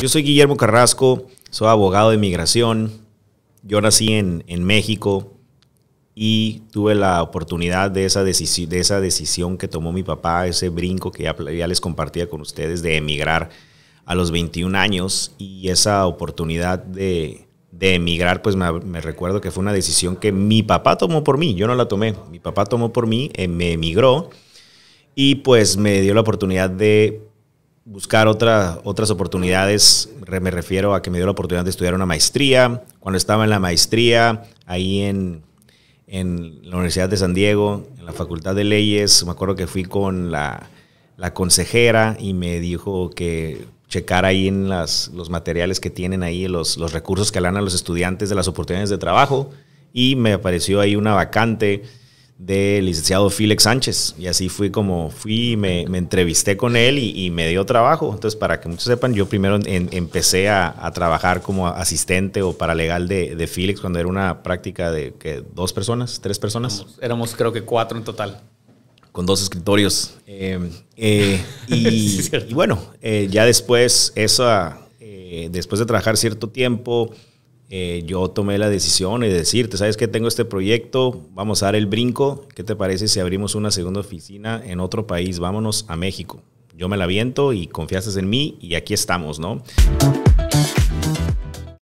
Yo soy Guillermo Carrasco, soy abogado de migración. Yo nací en, en México y tuve la oportunidad de esa, de esa decisión que tomó mi papá, ese brinco que ya, les compartía con ustedes de emigrar a los 21 años y esa oportunidad de, de emigrar, pues me recuerdo que fue una decisión que mi papá tomó por mí, yo no la tomé, mi papá tomó por mí, eh, me emigró y pues me dio la oportunidad de buscar otras oportunidades. Me refiero a que me dio la oportunidad de estudiar una maestría. Cuando estaba en la maestría, ahí en, la Universidad de San Diego, en la Facultad de Leyes, me acuerdo que fui con la, consejera y me dijo que checar ahí en los materiales que tienen ahí, los, los recursos que le dan a los estudiantes de las oportunidades de trabajo. Y me apareció ahí una vacante del licenciado Félix Sánchez. Y así fui como fui, me, me entrevisté con él y, me dio trabajo. Entonces, para que muchos sepan, yo primero empecé a, trabajar como asistente o paralegal de, de Félix cuando era una práctica de dos personas, tres personas. Éramos, creo que cuatro en total. Con dos escritorios. Eh, eh, y, bueno, eh, ya después, después de trabajar cierto tiempo, eh, yo tomé la decisión de decirte, sabes que tengo este proyecto, vamos a dar el brinco, ¿qué te parece si abrimos una segunda oficina en otro país? Vámonos a México. Yo me la viento y confiaste en mí y aquí estamos, ¿no?